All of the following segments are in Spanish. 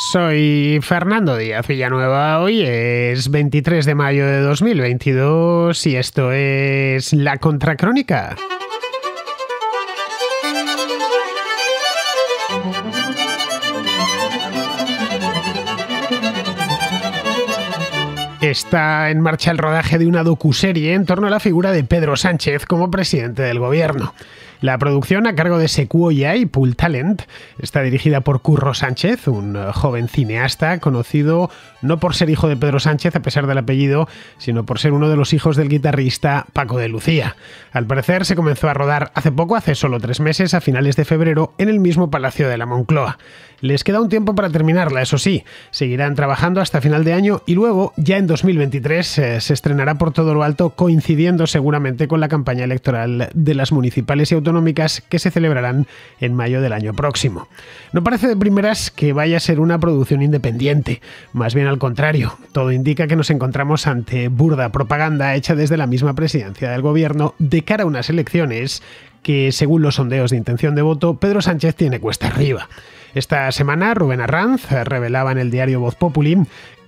Soy Fernando Díaz Villanueva, hoy es 23 de mayo de 2022 y esto es La Contracrónica. Está en marcha el rodaje de una docuserie en torno a la figura de Pedro Sánchez como presidente del gobierno. La producción a cargo de Sequoia y Pool Talent está dirigida por Curro Sánchez, un eh, joven cineasta conocido no por ser hijo de Pedro Sánchez, a pesar del apellido, sino por ser uno de los hijos del guitarrista Paco de Lucía. Al parecer se comenzó a rodar hace poco, hace solo tres meses, a finales de febrero, en el mismo Palacio de la Moncloa. Les queda un tiempo para terminarla, eso sí, seguirán trabajando hasta final de año y luego, ya en 2023, eh, se estrenará por todo lo alto, coincidiendo seguramente con la campaña electoral de las municipales y autonómicas que se celebrarán en mayo del año próximo. No parece de primeras que vaya a ser una producción independiente, más bien al contrario, todo indica que nos encontramos ante burda propaganda hecha desde la misma presidencia del gobierno de cara a unas elecciones que, según los sondeos de intención de voto, Pedro Sánchez tiene cuesta arriba. Esta semana, Rubén Arranz revelaba en el diario Voz Populi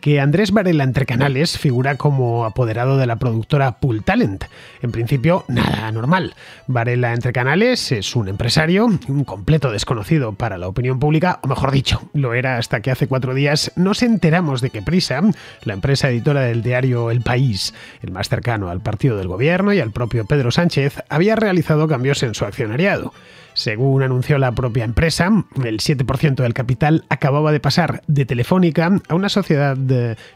que Andrés Varela entre canales figura como apoderado de la productora Pool Talent. En principio, nada anormal. Varela entre canales es un empresario, un completo desconocido para la opinión pública, o mejor dicho, lo era hasta que hace cuatro días nos enteramos de que Prisa, la empresa editora del diario El País, el más cercano al partido del gobierno y al propio Pedro Sánchez, había realizado cambios en su accionariado. Según anunció la propia empresa, el 7% del capital acababa de pasar de Telefónica a una sociedad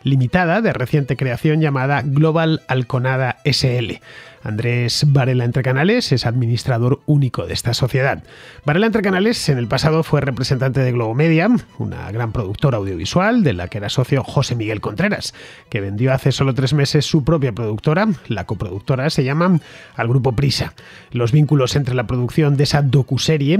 limitada de reciente creación llamada Global Alconada SL. Andrés Varela Entre Canales es administrador único de esta sociedad. Varela Entre Canales en el pasado fue representante de Media, una gran productora audiovisual de la que era socio José Miguel Contreras, que vendió hace solo tres meses su propia productora, la coproductora se llama, al grupo Prisa. Los vínculos entre la producción de esa docuserie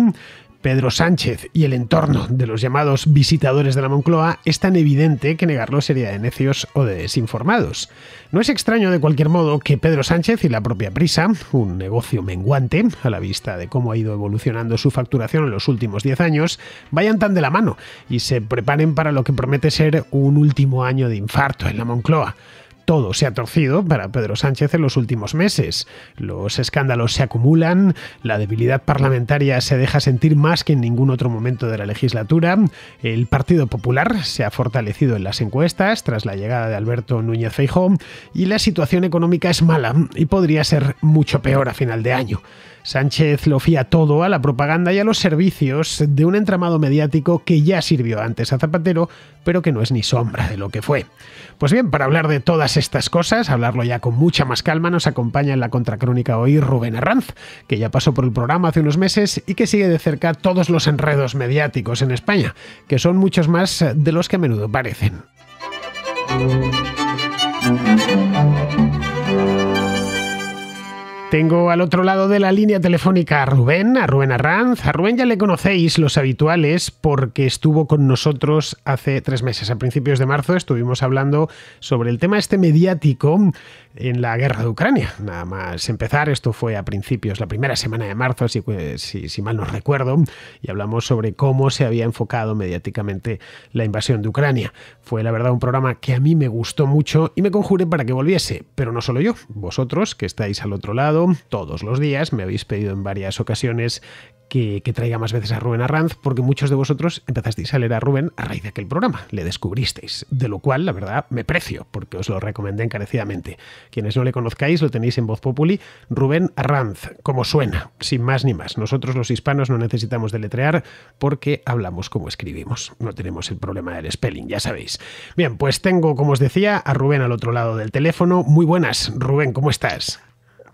Pedro Sánchez y el entorno de los llamados visitadores de la Moncloa, es tan evidente que negarlo sería de necios o de desinformados. No es extraño de cualquier modo que Pedro Sánchez y la propia Prisa, un negocio menguante a la vista de cómo ha ido evolucionando su facturación en los últimos 10 años, vayan tan de la mano y se preparen para lo que promete ser un último año de infarto en la Moncloa. Todo se ha torcido para Pedro Sánchez en los últimos meses. Los escándalos se acumulan, la debilidad parlamentaria se deja sentir más que en ningún otro momento de la legislatura, el Partido Popular se ha fortalecido en las encuestas tras la llegada de Alberto Núñez Feijóo y la situación económica es mala y podría ser mucho peor a final de año. Sánchez lo fía todo a la propaganda y a los servicios de un entramado mediático que ya sirvió antes a Zapatero, pero que no es ni sombra de lo que fue. Pues bien, para hablar de todas estas cosas, hablarlo ya con mucha más calma, nos acompaña en la contracrónica hoy Rubén Arranz, que ya pasó por el programa hace unos meses y que sigue de cerca todos los enredos mediáticos en España, que son muchos más de los que a menudo parecen. Tengo al otro lado de la línea telefónica a Rubén, a Rubén Arranz. A Rubén ya le conocéis los habituales porque estuvo con nosotros hace tres meses. A principios de marzo estuvimos hablando sobre el tema este mediático en la guerra de Ucrania. Nada más empezar, esto fue a principios, la primera semana de marzo, si, mal no recuerdo, y hablamos sobre cómo se había enfocado mediáticamente la invasión de Ucrania. Fue la verdad un programa que a mí me gustó mucho y me conjuré para que volviese, pero no solo yo, vosotros que estáis al otro lado todos los días, me habéis pedido en varias ocasiones que, que, traiga más veces a Rubén Arranz, porque muchos de vosotros empezasteis a leer a Rubén a raíz de aquel programa, le descubristeis, de lo cual, la verdad, me precio, porque os lo recomendé encarecidamente. Quienes no le conozcáis, lo tenéis en Voz Populi, Rubén Arranz, como suena, sin más ni más. Nosotros los hispanos no necesitamos deletrear porque hablamos como escribimos, no tenemos el problema del spelling, ya sabéis. Bien, pues tengo, como os decía, a Rubén al otro lado del teléfono. Muy buenas, Rubén, ¿cómo estás?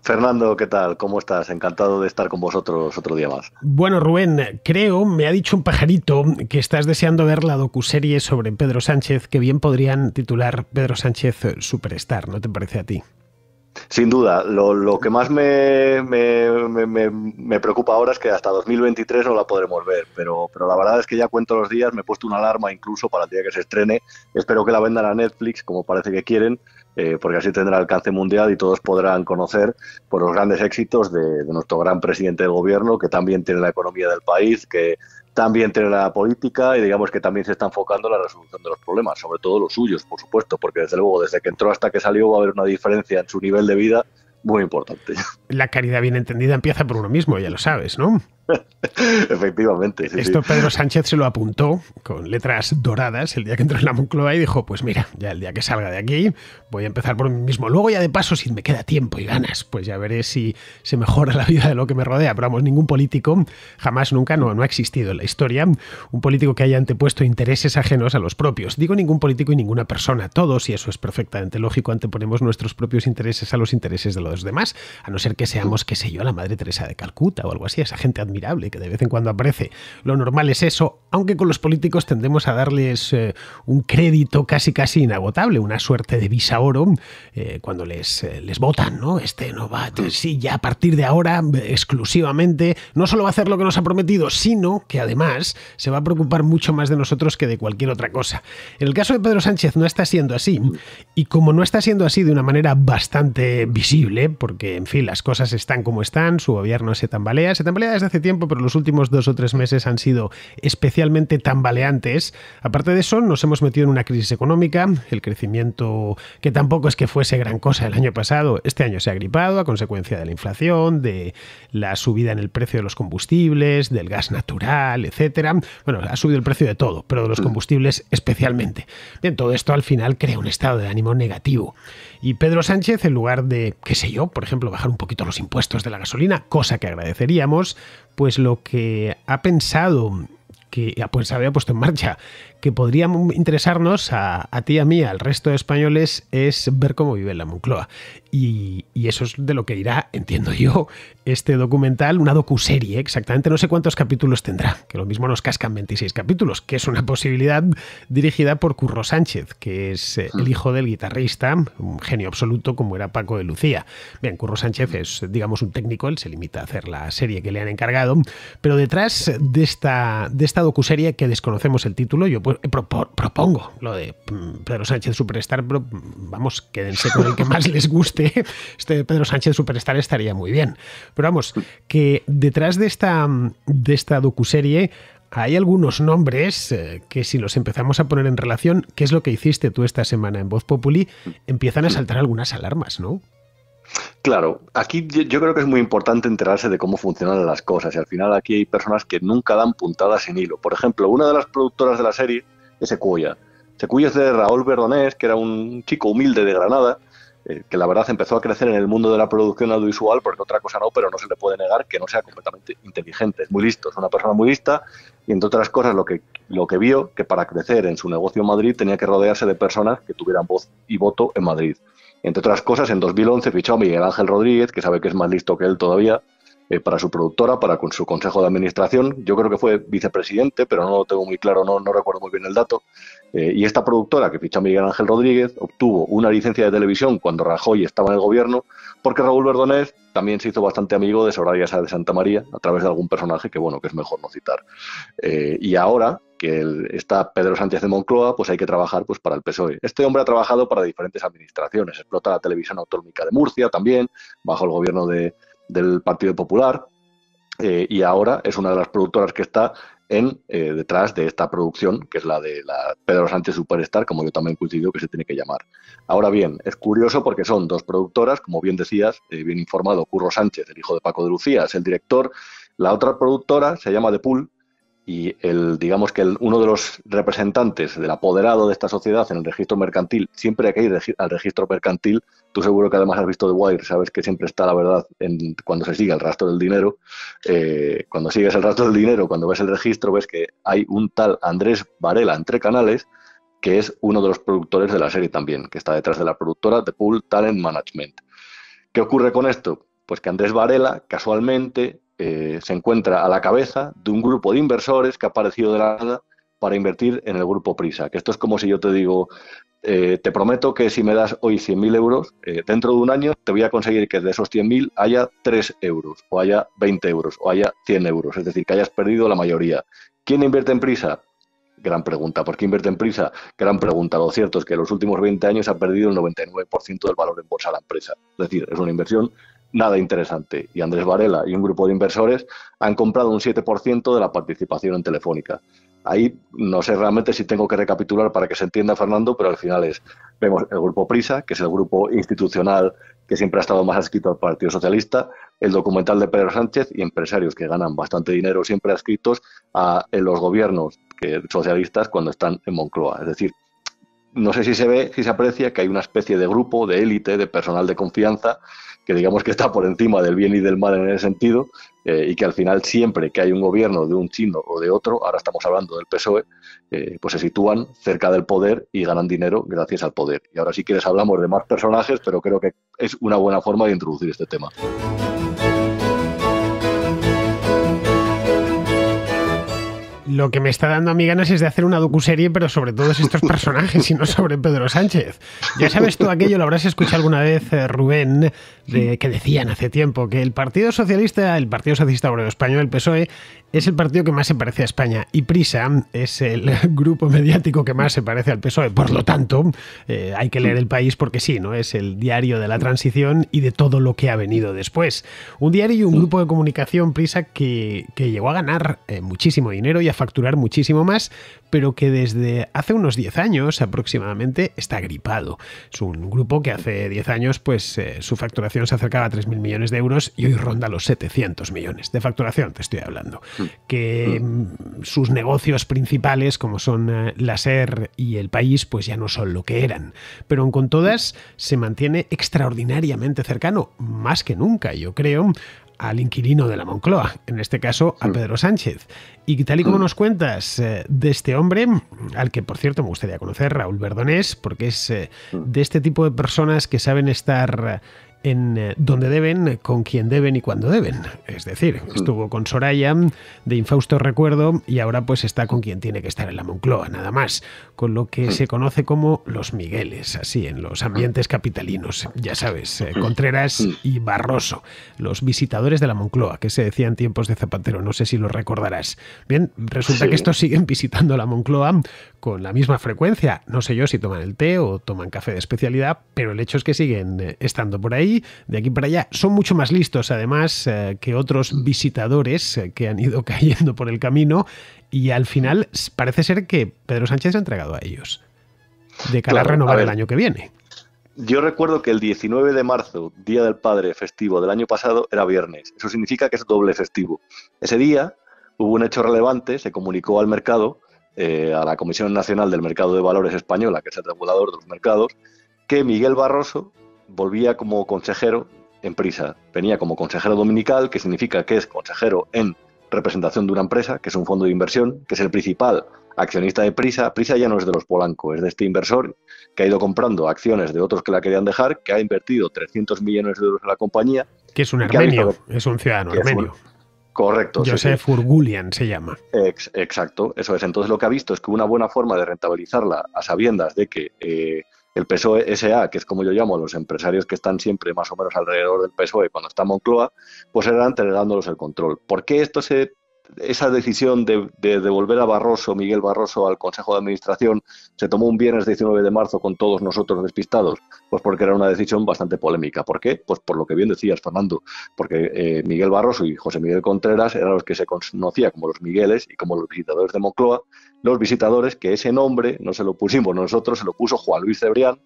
Fernando, ¿qué tal? ¿Cómo estás? Encantado de estar con vosotros otro día más. Bueno, Rubén, creo, me ha dicho un pajarito que estás deseando ver la docuserie sobre Pedro Sánchez, que bien podrían titular Pedro Sánchez Superstar, ¿no te parece a ti? Sin duda, lo, que más me, me, me, preocupa ahora es que hasta 2023 no la podremos ver, pero, pero la verdad es que ya cuento los días, me he puesto una alarma incluso para el día que se estrene, espero que la vendan a Netflix, como parece que quieren, eh, porque así tendrá alcance mundial y todos podrán conocer por pues, los grandes éxitos de, de, nuestro gran presidente del gobierno, que también tiene la economía del país, que también tiene la política y digamos que también se está enfocando en la resolución de los problemas, sobre todo los suyos, por supuesto, porque desde luego desde que entró hasta que salió va a haber una diferencia en su nivel de vida muy importante. La caridad bien entendida empieza por uno mismo, ya lo sabes, ¿no? Efectivamente. Esto Pedro Sánchez se lo apuntó con letras doradas el día que entró en la Moncloa y dijo, pues mira, ya el día que salga de aquí voy a empezar por mí mismo. Luego ya de paso, si me queda tiempo y ganas, pues ya veré si se mejora la vida de lo que me rodea. Pero vamos, ningún político jamás, nunca, no, no ha existido en la historia un político que haya antepuesto intereses ajenos a los propios. Digo ningún político y ninguna persona, todos, y eso es perfectamente lógico, anteponemos nuestros propios intereses a los intereses de los demás, a no ser que seamos, qué sé yo, la Madre Teresa de Calcuta o algo así, esa gente que de vez en cuando aparece. Lo normal es eso, aunque con los políticos tendemos a darles eh, un crédito casi casi inagotable, una suerte de visa oro eh, cuando les, eh, les votan, ¿no? Este no va, este sí, ya a partir de ahora exclusivamente no solo va a hacer lo que nos ha prometido, sino que además se va a preocupar mucho más de nosotros que de cualquier otra cosa. En el caso de Pedro Sánchez no está siendo así, y como no está siendo así de una manera bastante visible, porque en fin, las cosas están como están, su gobierno se tambalea, se tambalea desde hace tiempo, pero los últimos dos o tres meses han sido especialmente tambaleantes. Aparte de eso, nos hemos metido en una crisis económica, el crecimiento que tampoco es que fuese gran cosa el año pasado, este año se ha gripado a consecuencia de la inflación, de la subida en el precio de los combustibles, del gas natural, etcétera. Bueno, ha subido el precio de todo, pero de los combustibles especialmente. Bien, todo esto al final crea un estado de ánimo negativo. Y Pedro Sánchez, en lugar de, qué sé yo, por ejemplo, bajar un poquito los impuestos de la gasolina, cosa que agradeceríamos, pues lo que ha pensado que pues, había puesto en marcha que podría interesarnos a, ti, a mí, al resto de españoles, es ver cómo vive la Moncloa. Y, eso es de lo que irá, entiendo yo, este documental, una docuserie, exactamente no sé cuántos capítulos tendrá, que lo mismo nos cascan 26 capítulos, que es una posibilidad dirigida por Curro Sánchez, que es eh, el hmm. hijo del guitarrista, un genio absoluto como era Paco de Lucía. Bien, Curro Sánchez es, digamos, un técnico, él se limita a hacer la serie que le han encargado, pero detrás de esta, de esta docuserie que desconocemos el título, yo puedo. Pues, eh, propongo lo de mm, Pedro Sánchez Superstar, mm, vamos, quédense con el que más les guste. Este Pedro Sánchez Superstar estaría muy bien. Pero vamos, que detrás de esta, mm, de esta docuserie hay algunos nombres eh, que si los empezamos a poner en relación, qué es lo que hiciste tú esta semana en Voz Populi, empiezan a saltar algunas alarmas, ¿no? Claro, aquí yo creo que es muy importante enterarse de cómo funcionan las cosas y al final aquí hay personas que nunca dan puntadas sin hilo. Por ejemplo, una de las productoras de la serie es Secuya. Secuya es de Raúl Verdonés, que era un chico humilde de Granada, eh, que la verdad empezó a crecer en el mundo de la producción audiovisual, porque otra cosa no, pero no se le puede negar que no sea completamente inteligente, es muy listo, es una persona muy lista y entre otras cosas lo que, lo que vio que para crecer en su negocio en Madrid tenía que rodearse de personas que tuvieran voz y voto en Madrid. Entre otras cosas, en 2011 fichó a Miguel Ángel Rodríguez, que sabe que es más listo que él todavía, eh, para su productora, para con su consejo de administración. Yo creo que fue vicepresidente, pero no lo tengo muy claro, no, no recuerdo muy bien el dato. Eh, y esta productora, que fichó a Miguel Ángel Rodríguez, obtuvo una licencia de televisión cuando Rajoy estaba en el gobierno, porque Raúl Verdonez también se hizo bastante amigo de Soraya Sá de Santa María a través de algún personaje que, bueno, que es mejor no citar. Eh, y ahora, que está Pedro Sánchez de Moncloa, pues hay que trabajar pues, para el PSOE. Este hombre ha trabajado para diferentes administraciones, explota la televisión autonómica de Murcia también, bajo el gobierno del Partido Popular, eh, y ahora es una de las productoras que está en, eh, detrás de esta producción, que es la de la Pedro Sánchez Superstar, como yo también coincido que se tiene que llamar. Ahora bien, es curioso porque son dos productoras, como bien decías, eh, bien informado, Curro Sánchez, el hijo de Paco de Lucía, es el director. La otra productora se llama De Pool, y el, digamos que uno de los representantes del apoderado de esta sociedad en el registro mercantil, siempre hay que ir al registro mercantil, tú seguro que además has visto The Wire, sabes que siempre está la verdad en, cuando se sigue el rastro del dinero. Eh, cuando sigues el rastro del dinero, cuando ves el registro, ves que hay un tal Andrés Varela entre canales, que es uno de los productores de la serie también, que está detrás de la productora The Pool Talent Management. ¿Qué ocurre con esto? Pues que Andrés Varela, casualmente, eh, se encuentra a la cabeza de un grupo de inversores que ha aparecido de la nada para invertir en el grupo Prisa. Que esto es como si yo te digo, eh, te prometo que si me das hoy 100.000 euros, eh, dentro de un año te voy a conseguir que de esos 100.000 haya 3 euros, o haya 20 euros, o haya 100 euros, es decir, que hayas perdido la mayoría. ¿Quién invierte en prisa? Gran pregunta. ¿Por qué invierte en prisa? Gran pregunta. Lo cierto es que en los últimos 20 años ha perdido el 99% del valor en bolsa de la empresa. Es decir, es una inversión nada interesante y Andrés Varela y un grupo de inversores han comprado un 7% de la participación en Telefónica. Ahí no sé realmente si tengo que recapitular para que se entienda Fernando, pero al final es, vemos el grupo Prisa, que es el grupo institucional que siempre ha estado más adscrito al Partido Socialista, el documental de Pedro Sánchez y empresarios que ganan bastante dinero siempre adscritos a en los gobiernos que, socialistas cuando están en Moncloa. Es decir, no sé si se ve, si se aprecia que hay una especie de grupo, de élite, de personal de confianza que digamos que está por encima del bien y del mal en ese sentido, eh, y que al final siempre que hay un gobierno de un chino o de otro, ahora estamos hablando del PSOE, eh, pues se sitúan cerca del poder y ganan dinero gracias al poder. Y ahora sí que les hablamos de más personajes, pero creo que es una buena forma de introducir este tema. lo que me está dando a mí ganas es de hacer una docuserie, pero sobre todos estos personajes y no sobre Pedro Sánchez. Ya sabes tú aquello, lo habrás escuchado alguna vez, eh, Rubén, que decían hace tiempo que el Partido Socialista, el Partido Socialista Obrero Español, el PSOE, es el partido que más se parece a España y Prisa es el grupo mediático que más se parece al PSOE. Por lo tanto, eh, hay que leer El País porque sí, ¿no? Es el diario de la transición y de todo lo que ha venido después. Un diario y un grupo de comunicación Prisa que, llegó a ganar eh, muchísimo dinero y a facturar muchísimo más, pero que desde hace unos 10 años aproximadamente está gripado. Es un grupo que hace 10 años pues eh, su facturación se acercaba a 3.000 millones de euros y hoy ronda los 700 millones de facturación, te estoy hablando. Mm. Que mm. Mm, sus negocios principales como son eh, la SER y el país pues ya no son lo que eran. Pero aun con todas se mantiene extraordinariamente cercano, más que nunca yo creo, al inquilino de la Moncloa, en este caso a Pedro Sánchez. Y tal y como mm. nos cuentas eh, de este hombre, al que por cierto me gustaría conocer, Raúl Verdonés, porque es eh, mm. de este tipo de personas que saben estar en eh, donde deben, con quién deben y cuándo deben. Es decir, mm. estuvo con Soraya, de infausto recuerdo, y ahora pues está con quien tiene que estar en la Moncloa, nada más, con lo que mm. se conoce como los Migueles, así en los mm. ambientes capitalinos, ya sabes, eh, Contreras y Barroso, los visitadores de la Moncloa, que se decían tiempos de Zapatero, no sé si lo recordarás. Bien, resulta que estos siguen visitando la Moncloa con la misma frecuencia. No sé yo si toman el té o toman café de especialidad, pero el hecho es que siguen eh, estando por ahí, de aquí para allá. Son mucho más listos, además, eh, que otros visitadores eh, que han ido cayendo por el camino y al final parece ser que Pedro Sánchez se ha entregado a ellos de cara a renovar el año que viene. Yo recuerdo que el 19 de marzo, Día del Padre festivo del año pasado, era viernes. Eso significa que es doble festivo. Ese día hubo un hecho relevante, se comunicó al mercado eh, a la Comisión Nacional del Mercado de Valores Española, que es el regulador de los mercados, que Miguel Barroso volvía como consejero en prisa. Venía como consejero dominical, que significa que es consejero en representación de una empresa, que es un fondo de inversión, que es el principal accionista de Prisa. Prisa ya no es de los Polanco, es de este inversor que ha ido comprando acciones de otros que la querían dejar, que ha invertido 300 millones de euros en la compañía. Que es un armenio, es un ciudadano armenio. Correcto. Joseph se llama. exacto, eso es. Entonces lo que ha visto es que una buena forma de rentabilizarla a sabiendas de que eh, el PSOE SA, que es como yo llamo a los empresarios que están siempre más o menos alrededor del PSOE cuando está Moncloa, pues eran entregándolos el control. ¿Por qué esto se esa decisión de, devolver a Barroso, Miguel Barroso, al Consejo de Administración se tomó un viernes 19 de marzo con todos nosotros despistados? Pues porque era una decisión bastante polémica. ¿Por qué? Pues por lo que bien decías, Fernando, porque eh, Miguel Barroso y José Miguel Contreras eran los que se conocía como los Migueles y como los visitadores de Moncloa, los visitadores que ese nombre no se lo pusimos nosotros, se lo puso Juan Luis Cebrián,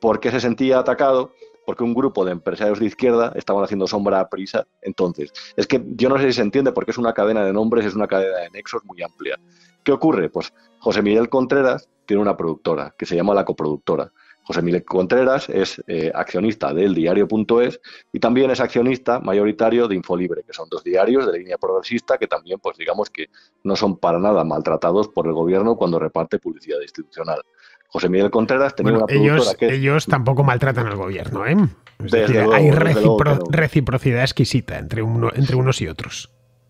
porque se sentía atacado porque un grupo de empresarios de izquierda estaban haciendo sombra a prisa. Entonces, es que yo no sé si se entiende porque es una cadena de nombres, es una cadena de nexos muy amplia. ¿Qué ocurre? Pues José Miguel Contreras tiene una productora que se llama La Coproductora. José Miguel Contreras es eh, accionista del diario.es y también es accionista mayoritario de Infolibre, que son dos diarios de línea progresista que también, pues digamos que no son para nada maltratados por el gobierno cuando reparte publicidad institucional. José Miguel Contreras tenía una ellos, que... Ellos tampoco maltratan al gobierno, ¿eh? hay reciprocidad exquisita entre, unos y otros.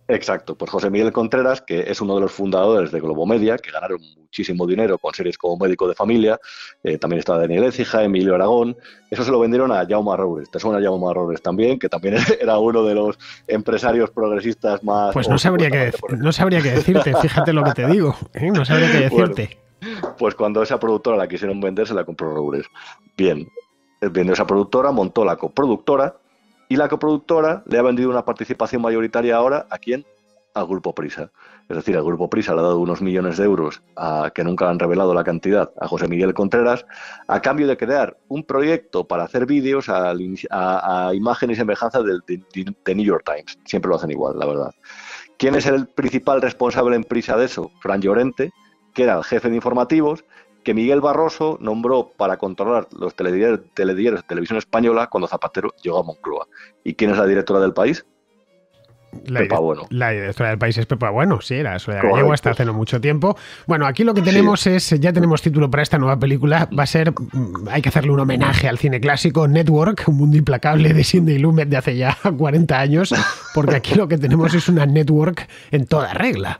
Exacto, pues José Miguel Contreras, que es uno de los fundadores de Globomedia, que ganaron muchísimo dinero con series como Médico de Familia, eh, también estaba Daniel Ecija, Emilio Aragón, eso se lo vendieron a Jaume Robles, te suena Jaume Robles también, que también era uno de los empresarios progresistas más... Pues no sabría, que, no sabría qué decirte, fíjate lo que te digo, ¿eh? no sabría qué decirte. Pues cuando esa productora la quisieron vender, se la compró Robles. Bien, eh, vendió esa productora, montó la coproductora y la coproductora le ha vendido una participación mayoritaria ahora a quién? Al Grupo Prisa. Es decir, al Grupo Prisa le ha dado unos millones de euros a, que nunca han revelado la cantidad a José Miguel Contreras a cambio de crear un proyecto para hacer vídeos a, imagen y semejanza del de, de New York Times. Siempre lo hacen igual, la verdad. ¿Quién es el principal responsable en Prisa de eso? Fran Llorente, que era el jefe de informativos, que Miguel Barroso nombró para controlar los telediarios, de Televisión Española cuando Zapatero llegó a Moncloa. ¿Y quién es la directora del país? La, Pepa Bueno. La directora del país es Pepa Bueno, sí, era Soledad hasta hace no mucho tiempo. Bueno, aquí lo que tenemos es, ya tenemos título para esta nueva película, va a ser, mm, hay que hacerle un homenaje al cine clásico Network, un mundo implacable de Sidney Lumet de hace ya 40 años, porque aquí lo que tenemos es una Network en toda regla.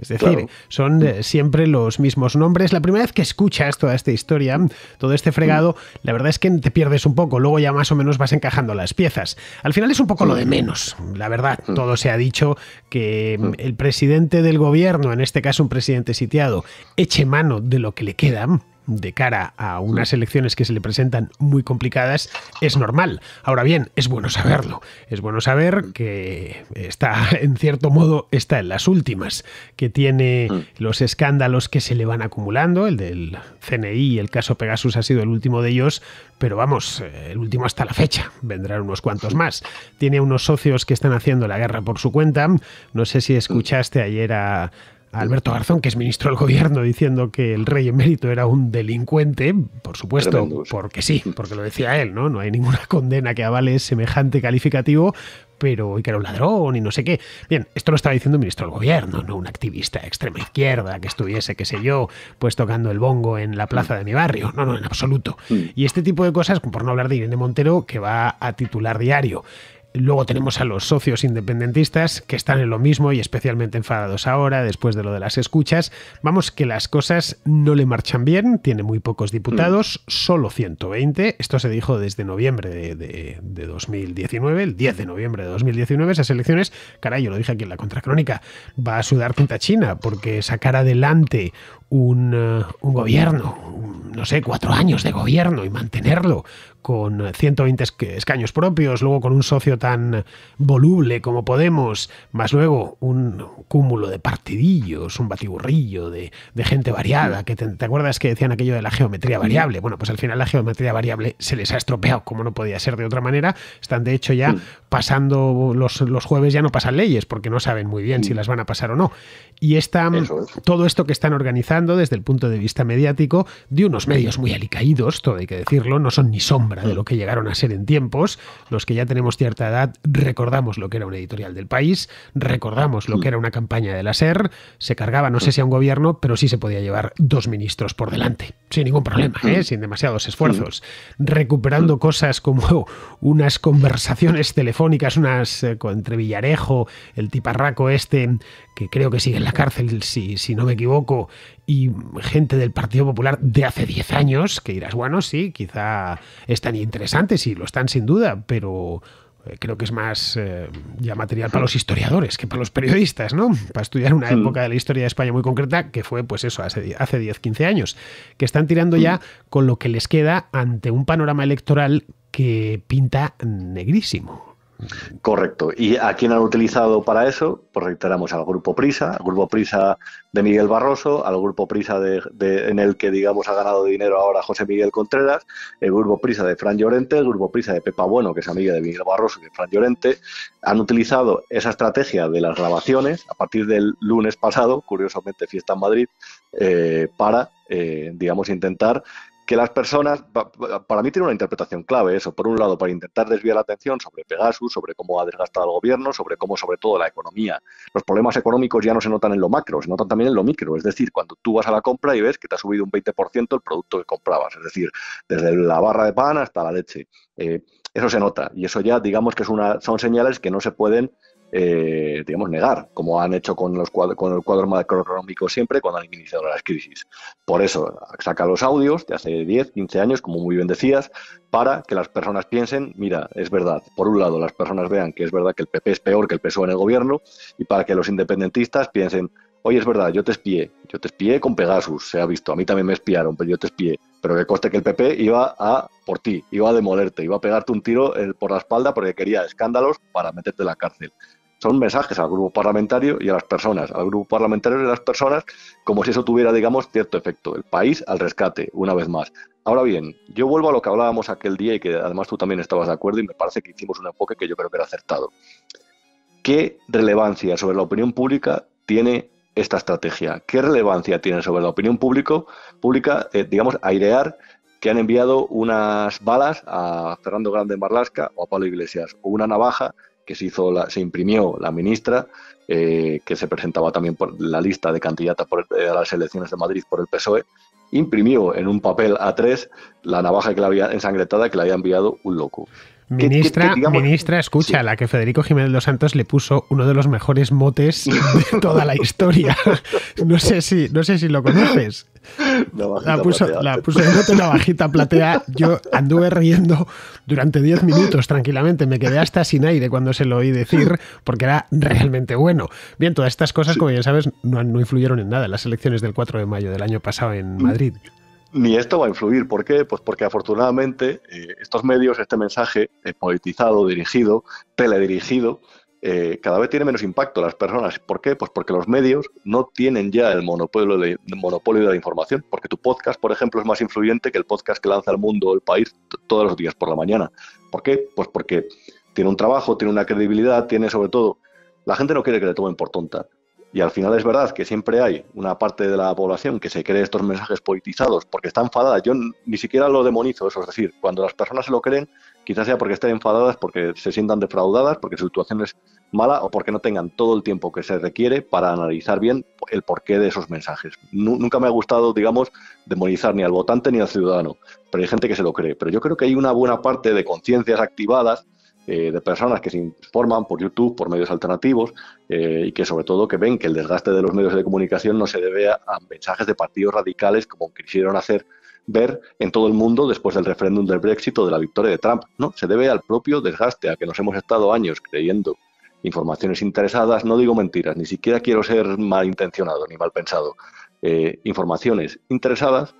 Es decir, son siempre los mismos nombres. La primera vez que escuchas toda esta historia, todo este fregado, la verdad es que te pierdes un poco, luego ya más o menos vas encajando las piezas. Al final es un poco lo de menos, la verdad. Mm. Todo se ha dicho que mm. el presidente del gobierno, en este caso un presidente sitiado, eche mano de lo que le queda de cara a unas elecciones que se le presentan muy complicadas es normal. Ahora bien, es bueno saberlo. Es bueno saber que está, en cierto modo, está en las últimas, que tiene mm. los escándalos que se le van acumulando, el del CNI y el caso Pegasus ha sido el último de ellos, pero vamos, eh, el último hasta la fecha, vendrán unos cuantos mm. más. Tiene unos socios que están haciendo la guerra por su cuenta. No sé si mm. escuchaste ayer a Alberto Garzón, que es ministro del gobierno, diciendo que el rey emérito era un delincuente, por supuesto, porque sí, porque lo decía él, ¿no? No hay ninguna condena que avale semejante calificativo, pero hoy que era un ladrón y no sé qué. Bien, esto lo estaba diciendo un ministro del gobierno, no un activista de extrema izquierda que estuviese, qué sé yo, pues tocando el bongo en la plaza de mi barrio. No, no, en absoluto. Mm. Y este tipo de cosas, por no hablar de Irene Montero, que va a titular diario. Luego tenemos a los socios independentistas que están en lo mismo y especialmente enfadados ahora después de lo de las escuchas. Vamos que las cosas no le marchan bien, tiene muy pocos diputados, mm. solo 120. Esto se dijo desde noviembre de, 2019, el 10 de noviembre de 2019, esas elecciones. Caray, yo lo dije aquí en la contracrónica, va a sudar tinta china porque sacar adelante un, eh, un gobierno, no sé, cuatro años de gobierno y mantenerlo con 120 escaños propios, luego con un socio tan voluble como Podemos, más luego un cúmulo de partidillos, un batiburrillo de, gente variada, que te, acuerdas que decían aquello de la geometría variable? Bueno, pues al final la geometría variable se les ha estropeado, como no podía ser de otra manera, están de hecho ya pasando los, jueves ya no pasan leyes porque no saben muy bien si mm. las van a pasar o no. Y esta, mm, todo esto que están organizando desde el punto de vista mediático de unos medios muy alicaídos, todo hay que decirlo, no son ni sombra de mm. lo que llegaron a ser en tiempos. Los que ya tenemos cierta edad recordamos lo que era una editorial del país, recordamos lo que era una campaña de la SER, se cargaba no sé si a un gobierno, pero sí se podía llevar dos ministros por delante, sin ningún problema, ¿eh? sin demasiados esfuerzos, recuperando cosas como unas conversaciones telefónicas unas con eh, entre Villarejo, el tiparraco este, que creo que sigue en la cárcel, si, si no me equivoco, y gente del Partido Popular de hace 10 años, que dirás, bueno, sí, quizá están interesantes y lo están sin duda, pero eh, creo que es más eh, ya material para los historiadores que para los periodistas, ¿no? Para estudiar una mm. época de la historia de España muy concreta, que fue, pues eso, hace, hace 10, 15 años, que están tirando ya mm. con lo que les queda ante un panorama electoral que pinta negrísimo. Correcto. ¿Y a quién han utilizado para eso? Pues reiteramos al Grupo Prisa, al Grupo Prisa de Miguel Barroso, al Grupo Prisa de, en el que, digamos, ha ganado dinero ahora José Miguel Contreras, el Grupo Prisa de Fran Llorente, el Grupo Prisa de Pepa Bueno, que es amiga de Miguel Barroso y de Fran Llorente. Han utilizado esa estrategia de las grabaciones a partir del lunes pasado, curiosamente fiesta en Madrid, eh, para, eh, digamos, intentar que las personas, para mí tiene una interpretación clave eso, por un lado, para intentar desviar la atención sobre Pegasus, sobre cómo ha desgastado el gobierno, sobre cómo sobre todo la economía. Los problemas económicos ya no se notan en lo macro, se notan también en lo micro, es decir, cuando tú vas a la compra y ves que te ha subido un 20% el producto que comprabas, es decir, desde la barra de pan hasta la leche. Eh, eso se nota y eso ya digamos que es una, son señales que no se pueden eh, digamos, negar, como han hecho con, los con el cuadro macroeconómico siempre cuando han iniciado las crisis. Por eso, saca los audios de hace 10, 15 años, como muy bien decías, para que las personas piensen, mira, es verdad, por un lado las personas vean que es verdad que el PP es peor que el PSOE en el gobierno, y para que los independentistas piensen, oye, es verdad, yo te espié, yo te espié con Pegasus, se ha visto, a mí también me espiaron, pero yo te espié, pero que coste que el PP iba a por ti, iba a demolerte, iba a pegarte un tiro eh, por la espalda porque quería escándalos para meterte en la cárcel son mensajes al grupo parlamentario y a las personas, al grupo parlamentario y a las personas, como si eso tuviera, digamos, cierto efecto. El país al rescate, una vez más. Ahora bien, yo vuelvo a lo que hablábamos aquel día y que además tú también estabas de acuerdo y me parece que hicimos un enfoque que yo creo que era acertado. ¿Qué relevancia sobre la opinión pública tiene esta estrategia? ¿Qué relevancia tiene sobre la opinión público, pública, eh, digamos, airear que han enviado unas balas a Fernando Grande en Barlasca o a Pablo Iglesias, o una navaja que se hizo, la, se imprimió la ministra, eh, que se presentaba también por la lista de candidatas por, eh, a las elecciones de Madrid por el PSOE, imprimió en un papel A3 la navaja que la había ensangrentada que le había enviado un loco. Ministra, ministra, escucha, la que Federico Jiménez los Santos le puso uno de los mejores motes de toda la historia. No sé si, no sé si lo conoces. La puso, la puso platea. Yo anduve riendo durante diez minutos tranquilamente. Me quedé hasta sin aire cuando se lo oí decir, porque era realmente bueno. Bien, todas estas cosas, como ya sabes, no, no influyeron en nada en las elecciones del 4 de mayo del año pasado en mm. Madrid ni esto va a influir. ¿Por qué? Pues porque afortunadamente eh, estos medios, este mensaje eh, politizado, dirigido, teledirigido, eh, cada vez tiene menos impacto a las personas. ¿Por qué? Pues porque los medios no tienen ya el monopolio de, monopolio de la información, porque tu podcast, por ejemplo, es más influyente que el podcast que lanza el mundo o el país todos los días por la mañana. ¿Por qué? Pues porque tiene un trabajo, tiene una credibilidad, tiene sobre todo... La gente no quiere que le tomen por tonta. Y al final es verdad que siempre hay una parte de la población que se cree estos mensajes politizados porque está enfadada. Yo ni siquiera lo demonizo, eso es decir, cuando las personas se lo creen, quizás sea porque estén enfadadas, porque se sientan defraudadas, porque su situación es mala o porque no tengan todo el tiempo que se requiere para analizar bien el porqué de esos mensajes. nunca me ha gustado, digamos, demonizar ni al votante ni al ciudadano, pero hay gente que se lo cree. Pero yo creo que hay una buena parte de conciencias activadas eh, de personas que se informan por YouTube, por medios alternativos eh, y que sobre todo que ven que el desgaste de los medios de comunicación no se debe a, mensajes de partidos radicales como quisieron hacer ver en todo el mundo después del referéndum del Brexit o de la victoria de Trump. No, se debe al propio desgaste, a que nos hemos estado años creyendo informaciones interesadas, no digo mentiras, ni siquiera quiero ser malintencionado ni mal pensado, eh, informaciones interesadas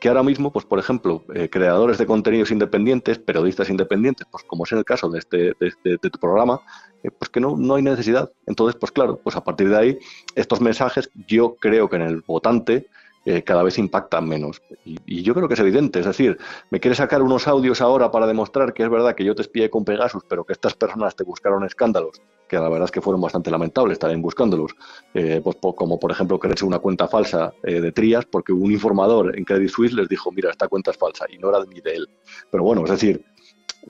que ahora mismo, pues por ejemplo, eh, creadores de contenidos independientes, periodistas independientes, pues como es en el caso de este, de, este, tu programa, eh, pues que no, no hay necesidad. Entonces, pues claro, pues a partir de ahí, estos mensajes yo creo que en el votante eh, cada vez impactan menos. Y, yo creo que es evidente, es decir, me quieres sacar unos audios ahora para demostrar que es verdad que yo te espié con Pegasus, pero que estas personas te buscaron escándalos que la verdad es que fueron bastante lamentables, también buscándolos. Eh, pues como por ejemplo creerse una cuenta falsa eh, de Trías, porque un informador en Credit Suisse les dijo, mira, esta cuenta es falsa, y no era ni de él. Pero bueno, es decir,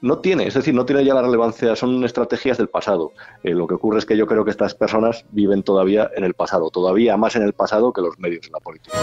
no tiene, es decir, no tiene ya la relevancia, son estrategias del pasado. Eh, lo que ocurre es que yo creo que estas personas viven todavía en el pasado, todavía más en el pasado que los medios en la política.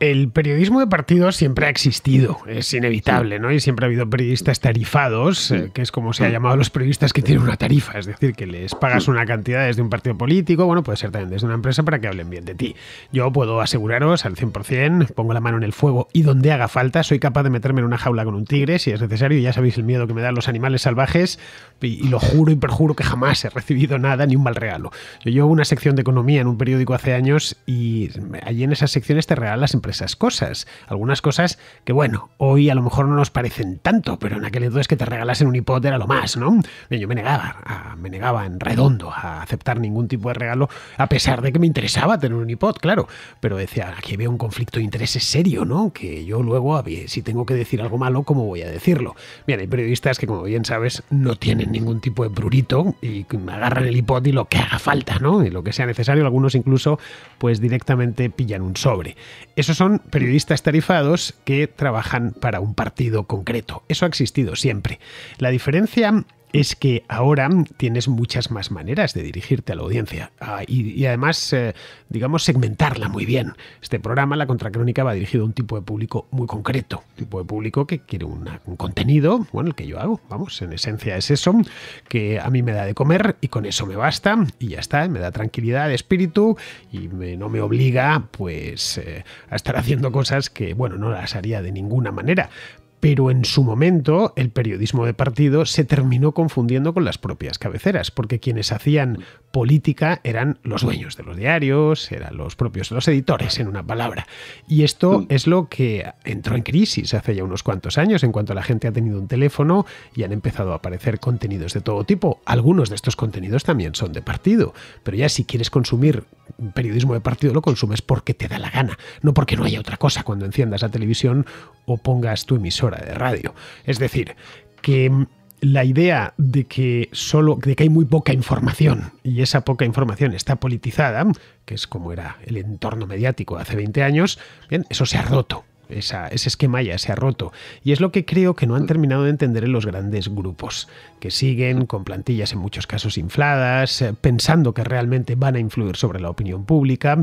el periodismo de partido siempre ha existido, es inevitable, ¿no? Y siempre ha habido periodistas tarifados, eh, que es como se ha llamado a los periodistas que tienen una tarifa, es decir, que les pagas una cantidad desde un partido político, bueno, puede ser también desde una empresa para que hablen bien de ti. Yo puedo aseguraros al 100%, pongo la mano en el fuego y donde haga falta, soy capaz de meterme en una jaula con un tigre si es necesario, y ya sabéis el miedo que me dan los animales salvajes, y, lo juro y perjuro que jamás he recibido nada ni un mal regalo. Yo llevo una sección de economía en un periódico hace años y allí en esas secciones te regalan las empresas esas cosas. Algunas cosas que, bueno, hoy a lo mejor no nos parecen tanto, pero en aquel entonces que te regalasen un iPod era lo más, ¿no? Yo me negaba, me negaba en redondo a aceptar ningún tipo de regalo, a pesar de que me interesaba tener un iPod, claro. Pero decía, aquí había un conflicto de intereses serio, ¿no? Que yo luego, si tengo que decir algo malo, ¿cómo voy a decirlo? Bien, hay periodistas que, como bien sabes, no tienen ningún tipo de prurito y me agarran el iPod y lo que haga falta, ¿no? Y lo que sea necesario, algunos incluso, pues directamente pillan un sobre. Eso son periodistas tarifados que trabajan para un partido concreto. Eso ha existido siempre. La diferencia es que ahora tienes muchas más maneras de dirigirte a la audiencia ah, y, además, eh, digamos, segmentarla muy bien. Este programa, La Contracrónica, va dirigido a un tipo de público muy concreto, tipo de público que quiere un contenido, bueno, el que yo hago, vamos, en esencia es eso, que a mí me da de comer y con eso me basta y ya está, me da tranquilidad de espíritu y me, no me obliga pues eh, a estar haciendo cosas que, bueno, no las haría de ninguna manera pero en su momento el periodismo de partido se terminó confundiendo con las propias cabeceras, porque quienes hacían política eran los dueños de los diarios, eran los propios los editores, en una palabra. Y esto mm. es lo que entró en crisis hace ya unos cuantos años, en cuanto la gente ha tenido un teléfono y han empezado a aparecer contenidos de todo tipo. Algunos de estos contenidos también son de partido, pero ya si quieres consumir periodismo de partido lo consumes porque te da la gana, no porque no haya otra cosa cuando enciendas la televisión o pongas tu emisora de radio. Es decir, que mm, la idea de que solo de que hay muy poca información y esa poca información está politizada, que es como era el entorno mediático hace 20 años, eso se ha roto ese esquema ya se ha roto. Y es lo que creo que no han mm. terminado de entender en los grandes grupos, que siguen mm. con plantillas en muchos casos infladas, eh, pensando que realmente van a influir sobre la opinión pública.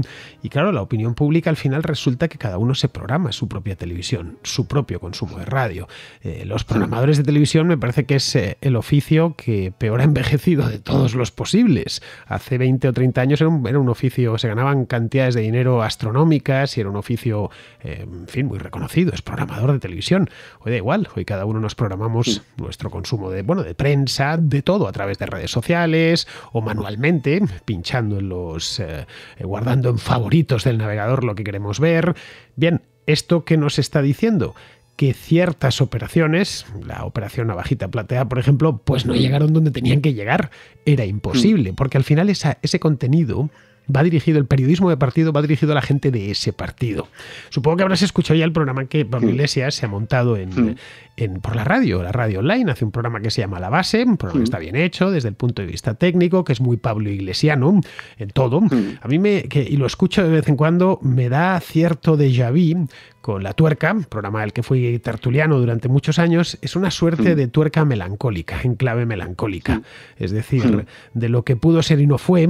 Y claro, la opinión pública al final resulta que cada uno se programa su propia televisión, su propio consumo de radio. Eh, los mm. programadores de televisión me parece que es eh, el oficio que peor ha envejecido de todos los posibles. Hace 20 o 30 años era un, oficio, se ganaban cantidades de dinero astronómicas y era un oficio, en fin, muy reconocido, es programador de televisión. Hoy da igual, hoy cada uno nos programamos nuestro consumo de, bueno, de prensa, de todo, a través de redes sociales o manualmente, pinchando en los, eh, eh, guardando en favoritos del navegador lo que queremos ver. Bien, ¿esto qué nos está diciendo? que ciertas operaciones, la operación Navajita Platea, por ejemplo, pues no llegaron donde tenían que llegar. Era imposible, mm. porque al final ese contenido va dirigido, el periodismo de partido va dirigido a la gente de ese partido. Supongo que habrás escuchado ya el programa que Pablo hmm. Iglesias se ha montado hmm. en, por la radio, la radio online, hace un programa que se llama La Base, un programa que hmm. está bien hecho desde el punto de vista técnico, que es muy Pablo Iglesiano en todo. A mí me, y lo escucho de vez en cuando, me da cierto déjà vu con La Tuerca, programa del que fui tertuliano durante muchos años, es una suerte de tuerca melancólica, en clave melancólica. Es decir, de lo que pudo ser y no fue,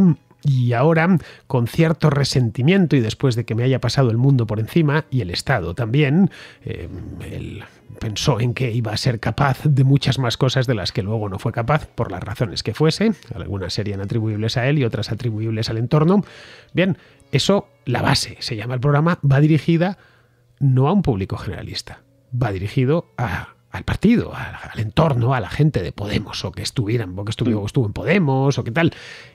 y ahora, con cierto resentimiento y después de que me haya pasado el mundo por encima, y el Estado también, eh, él pensó en que iba a ser capaz de muchas más cosas de las que luego no fue capaz, por las razones que fuese, algunas serían atribuibles a él y otras atribuibles al entorno. Bien, eso, la base, se llama el programa, va dirigida no a un público generalista, va dirigido a al partido, al, entorno, a la gente de Podemos, o que estuvieran, porque que mm. estuvo, en Podemos, o qué tal.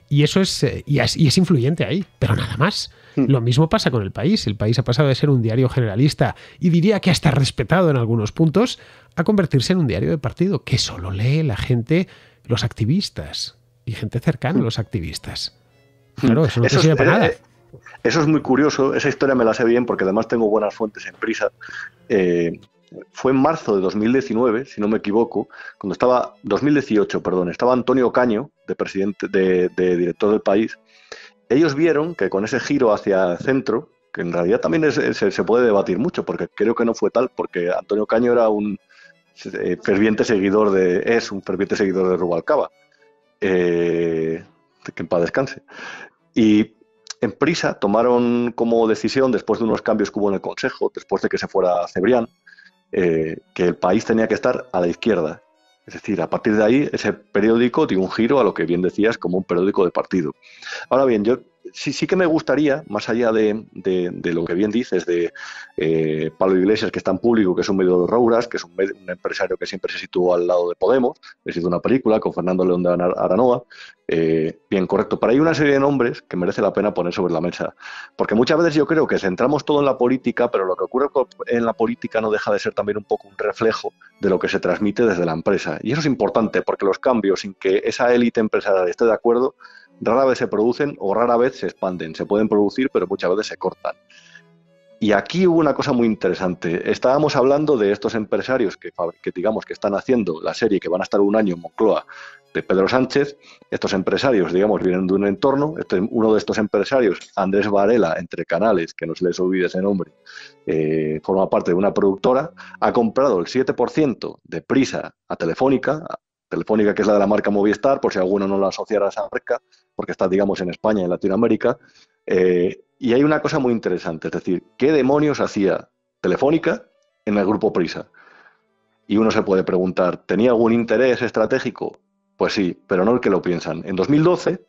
Y eso es, eh, y es, es influyente ahí, pero nada más. Mm. Lo mismo pasa con el país. El país ha pasado de ser un diario generalista y diría que hasta respetado en algunos puntos, a convertirse en un diario de partido que solo lee la gente, los activistas y gente cercana a mm. los activistas. Claro, eso no sirve para eh, nada. Eso es muy curioso, esa historia me la sé bien porque además tengo buenas fuentes en prisa. Eh, fue en marzo de 2019, si no me equivoco, cuando estaba 2018, perdón, estaba Antonio Caño de presidente de, director del país. Ellos vieron que con ese giro hacia el centro, que en realidad también se puede debatir mucho, porque creo que no fue tal, porque Antonio Caño era un eh, ferviente seguidor de es un ferviente seguidor de Rubalcaba, eh, que en paz descanse. Y en Prisa tomaron como decisión, después de unos cambios que hubo en el Consejo, después de que se fuera Cebrián, eh, que el país tenía que estar a la izquierda. Es decir, a partir de ahí ese periódico dio un giro a lo que bien decías como un periódico de partido. Ahora bien, yo sí, sí que me gustaría, más allá de, de, lo que bien dices de eh, Pablo Iglesias, que está en público, que es un medio de Rouras, que es un, empresario que siempre se sitúa al lado de Podemos, que sido una película con Fernando León de Aranoa, eh, bien correcto, pero hay una serie de nombres que merece la pena poner sobre la mesa, porque muchas veces yo creo que centramos todo en la política, pero lo que ocurre en la política no deja de ser también un poco un reflejo de lo que se transmite desde la empresa. Y eso es importante, porque los cambios, sin que esa élite empresarial esté de acuerdo, rara vez se producen o rara vez se expanden. Se pueden producir, pero muchas veces se cortan. Y aquí hubo una cosa muy interesante. Estábamos hablando de estos empresarios que, digamos que están haciendo la serie que van a estar un año en Moncloa de Pedro Sánchez. Estos empresarios, digamos, vienen de un entorno. Este, uno de estos empresarios, Andrés Varela, entre canales, que no se les olvide ese nombre, eh, forma parte de una productora, ha comprado el 7% de prisa a Telefónica, Telefónica, que es la de la marca Movistar, por si alguno no la asociara a esa marca, porque está, digamos, en España, en Latinoamérica. Eh, y hay una cosa muy interesante, es decir, ¿qué demonios hacía Telefónica en el grupo Prisa? Y uno se puede preguntar, ¿tenía algún interés estratégico? Pues sí, pero no el que lo piensan. En 2012,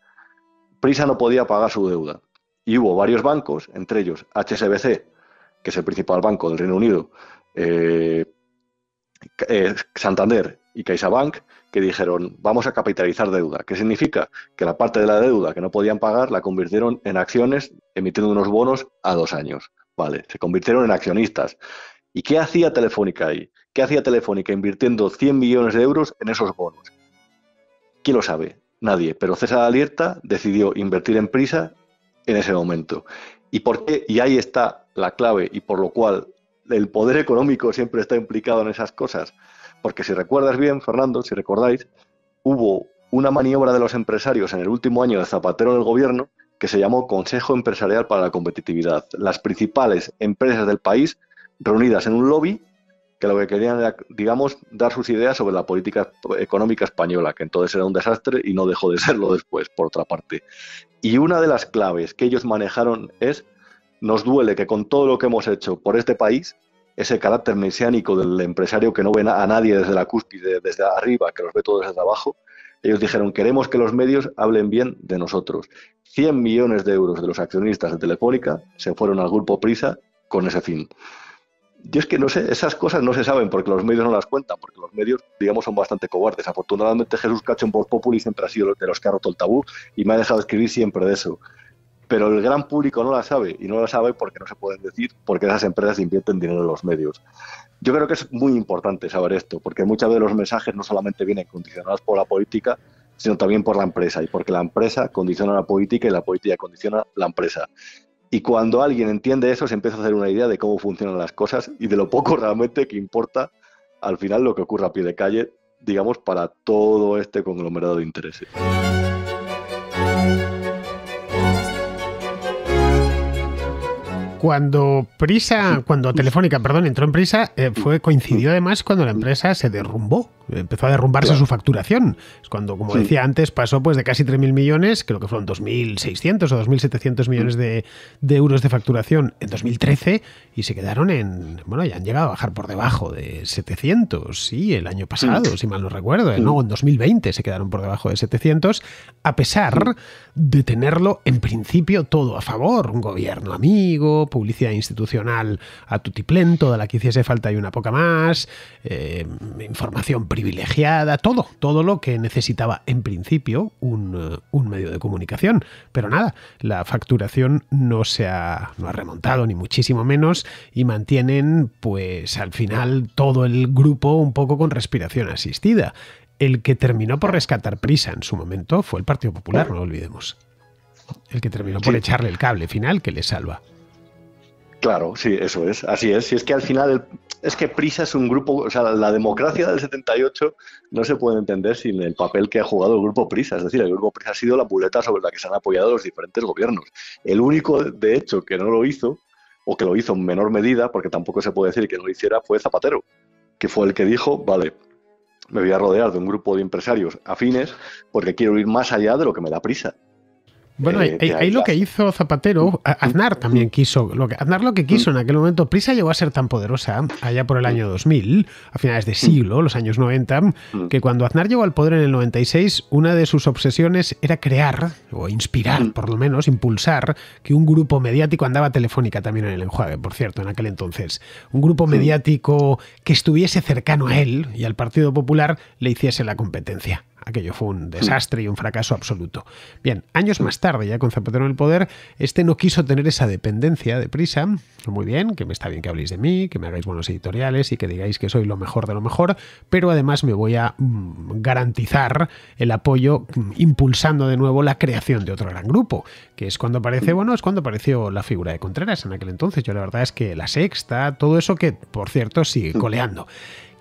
Prisa no podía pagar su deuda. Y hubo varios bancos, entre ellos HSBC, que es el principal banco del Reino Unido, eh, eh, Santander y CaixaBank, que dijeron, vamos a capitalizar deuda. ¿Qué significa? Que la parte de la deuda que no podían pagar la convirtieron en acciones emitiendo unos bonos a dos años. Vale, se convirtieron en accionistas. ¿Y qué hacía Telefónica ahí? ¿Qué hacía Telefónica invirtiendo 100 millones de euros en esos bonos? ¿Quién lo sabe? Nadie. Pero César Alierta decidió invertir en prisa en ese momento. ¿Y por qué? Y ahí está la clave y por lo cual el poder económico siempre está implicado en esas cosas. Porque si recuerdas bien, Fernando, si recordáis, hubo una maniobra de los empresarios en el último año de Zapatero en el gobierno que se llamó Consejo Empresarial para la Competitividad. Las principales empresas del país reunidas en un lobby que lo que querían era, digamos, dar sus ideas sobre la política económica española, que entonces era un desastre y no dejó de serlo después, por otra parte. Y una de las claves que ellos manejaron es, nos duele que con todo lo que hemos hecho por este país, ese carácter mesiánico del empresario que no ve a nadie desde la cúspide, desde arriba, que los ve todos desde abajo, ellos dijeron, queremos que los medios hablen bien de nosotros. 100 millones de euros de los accionistas de Telefónica se fueron al grupo Prisa con ese fin. Yo es que no sé, esas cosas no se saben porque los medios no las cuentan, porque los medios, digamos, son bastante cobardes. Afortunadamente Jesús Cacho en Voz Populi siempre ha sido de los que ha roto el tabú y me ha dejado escribir siempre de eso pero el gran público no la sabe y no la sabe porque no se pueden decir, porque esas empresas invierten dinero en los medios. Yo creo que es muy importante saber esto, porque muchas veces los mensajes no solamente vienen condicionados por la política, sino también por la empresa, y porque la empresa condiciona la política y la política condiciona la empresa. Y cuando alguien entiende eso, se empieza a hacer una idea de cómo funcionan las cosas y de lo poco realmente que importa al final lo que ocurre a pie de calle, digamos, para todo este conglomerado de intereses. cuando Prisa, cuando Telefónica, perdón, entró en Prisa, eh, fue coincidió además cuando la empresa se derrumbó empezó a derrumbarse su facturación. Es cuando, como decía antes, pasó pues de casi 3.000 millones, creo que fueron 2.600 o 2.700 millones de, euros de facturación en 2013 y se quedaron en, bueno, ya han llegado a bajar por debajo de 700, sí, el año pasado, mm. si mal no recuerdo, ¿no? ¿eh? Mm. En 2020 se quedaron por debajo de 700, a pesar mm. de tenerlo en principio todo a favor, un gobierno amigo, publicidad institucional a tutiplén, toda la que hiciese falta y una poca más, eh, información información privilegiada, todo, todo lo que necesitaba en principio eh, un, medio de comunicación. Pero nada, la facturación no se ha, remontado, ni muchísimo menos, y mantienen pues al final todo el grupo un poco con respiración asistida. El que terminó por rescatar prisa en su momento fue el Partido Popular, no lo olvidemos. El que terminó por echarle el cable final que le salva. Claro, sí, eso es, así es. Y es que al final, es que Prisa es un grupo, o sea, la democracia del 78 no se puede entender sin el papel que ha jugado el grupo Prisa. Es decir, el grupo Prisa ha sido la puleta sobre la que se han apoyado los diferentes gobiernos. El único, de hecho, que no lo hizo, o que lo hizo en menor medida, porque tampoco se puede decir que no lo hiciera, fue Zapatero, que fue el que dijo, vale, me voy a rodear de un grupo de empresarios afines porque quiero ir más allá de lo que me da prisa. Bueno, eh, ahí, lo que hizo Zapatero, mm. Aznar también quiso, lo Aznar lo que quiso mm. en aquel momento, Prisa llegó a ser tan poderosa allá por el mm. año 2000, a finales de siglo, los años 90, que cuando Aznar llegó al poder en el 96, una de sus obsesiones era crear, o inspirar por lo menos, impulsar, que un grupo mediático, andaba telefónica también en el enjuague, por cierto, en aquel entonces, un grupo mediático que estuviese cercano a él y al Partido Popular le hiciese la competencia. Aquello fue un hmm. desastre y un fracaso absoluto. Bien, años más tarde, ya con Zapatero en el poder, este no quiso tener esa dependencia de prisa. Muy bien, que me está bien que habléis de mí, que me hagáis buenos editoriales y que digáis que soy lo mejor de lo mejor, pero además me voy a mm, garantizar el apoyo mm, impulsando de nuevo la creación de otro gran grupo, que es cuando aparece, bueno, es cuando apareció la figura de Contreras en aquel entonces. Yo la verdad es que la sexta, todo eso que, por cierto, sigue hmm. coleando.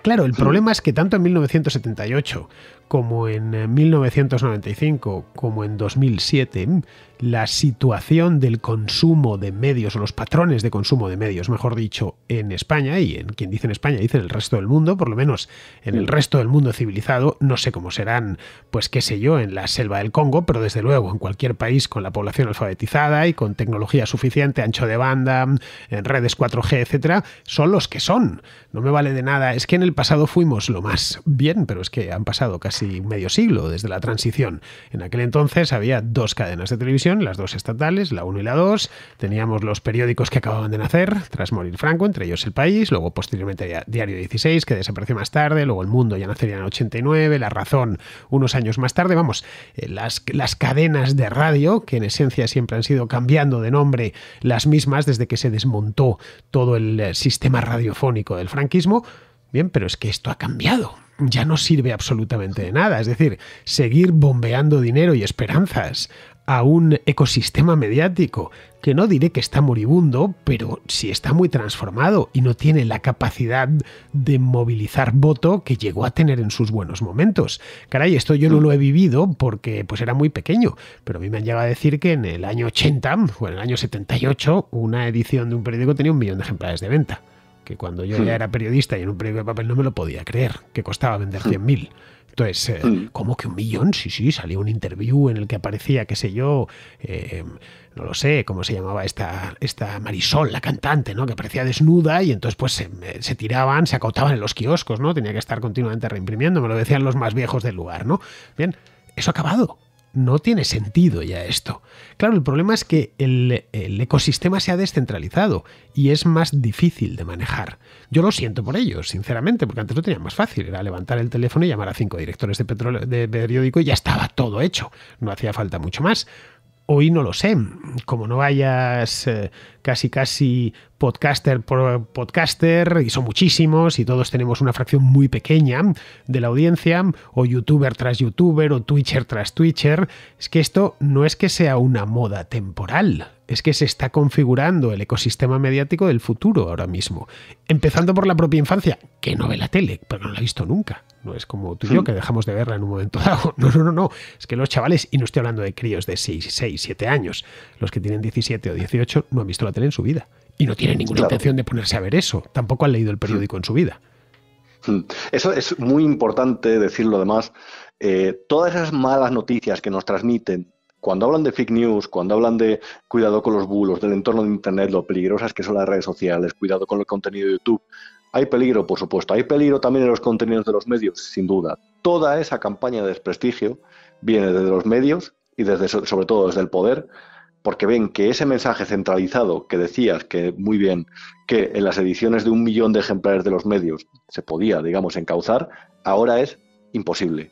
Claro, el hmm. problema es que tanto en 1978 como en 1995, eh, como en 2007, la situación del consumo de medios, o los patrones de consumo de medios, mejor dicho, en España, y en quien dice en España, dice en el resto del mundo, por lo menos en el mm. resto del mundo civilizado, no sé cómo serán, pues qué sé yo, en la selva del Congo, pero desde luego en cualquier país con la población alfabetizada y con tecnología suficiente, ancho de banda, en redes 4G, etcétera, son los que son. No me vale de nada. Es que en el pasado fuimos lo más bien, pero es que han pasado casi medio siglo desde la transición. En aquel entonces había dos cadenas de televisión, las dos estatales, la 1 y la 2. Teníamos los periódicos que acababan de nacer tras morir Franco, entre ellos El País, luego posteriormente Diario 16, que desapareció más tarde, luego El Mundo ya nacería en 89, La Razón unos años más tarde. Vamos, eh, las, las cadenas de radio, que en esencia siempre han sido cambiando de nombre las mismas desde que se desmontó todo el eh, sistema radiofónico del franquismo. Bien, pero es que esto ha cambiado ya no sirve absolutamente de nada. Es decir, seguir bombeando dinero y esperanzas a un ecosistema mediático que no diré que está moribundo, pero sí está muy transformado y no tiene la capacidad de movilizar voto que llegó a tener en sus buenos momentos. Caray, esto yo no lo he vivido porque pues era muy pequeño, pero a mí me han llegado a decir que en el año 80 o en el año 78 una edición de un periódico tenía un millón de ejemplares de venta que cuando yo hmm. ya era periodista y en un periódico de papel no me lo podía creer, que costaba vender 100.000. Hmm. Entonces, eh, hmm. ¿cómo que un millón? Sí, sí, salió un interview en el que aparecía, qué sé yo, eh, no lo sé, cómo se llamaba esta, esta Marisol, la cantante, ¿no? Que aparecía desnuda y entonces pues eh, se, tiraban, se acotaban en los kioscos, ¿no? Tenía que estar continuamente reimprimiendo, me lo decían los más viejos del lugar, ¿no? Bien, eso ha acabado no tiene sentido ya esto. Claro, el problema es que el, ecosistema se ha descentralizado y es más difícil de manejar. Yo lo siento por ello, sinceramente, porque antes lo tenía más fácil. Era levantar el teléfono y llamar a cinco directores de, periódico y ya estaba todo hecho. No hacía falta mucho más. Hoy no lo sé. Como no hayas eh, casi casi podcaster por podcaster, y son muchísimos, y todos tenemos una fracción muy pequeña de la audiencia, o youtuber tras youtuber, o twitcher tras twitcher, es que esto no es que sea una moda temporal, es que se está configurando el ecosistema mediático del futuro ahora mismo. Empezando por la propia infancia, que no ve la tele, pero no la ha visto nunca. No es como tú y yo hmm. que dejamos de verla en un momento dado. No, no, no, no. Es que los chavales, y no estoy hablando de críos de 6, 6, 7 años, los que tienen 17 o 18 no han visto la en su vida. Y no tiene ninguna intención de ponerse a ver eso. Tampoco han leído el periódico en su vida. Hmm. Eso es muy importante decirlo además. Eh, todas esas malas noticias que nos transmiten, cuando hablan de fake news, cuando hablan de cuidado con los bulos, del entorno de Internet, lo peligrosas que son las redes sociales, cuidado con el contenido de YouTube, hay peligro, por supuesto. Hay peligro también en los contenidos de los medios, sin duda. Toda esa campaña de desprestigio viene desde los medios y desde, sobre todo desde el poder porque ven que ese mensaje centralizado que decías que muy bien, que en las ediciones de un millón de ejemplares de los medios se podía, digamos, encauzar, ahora es imposible.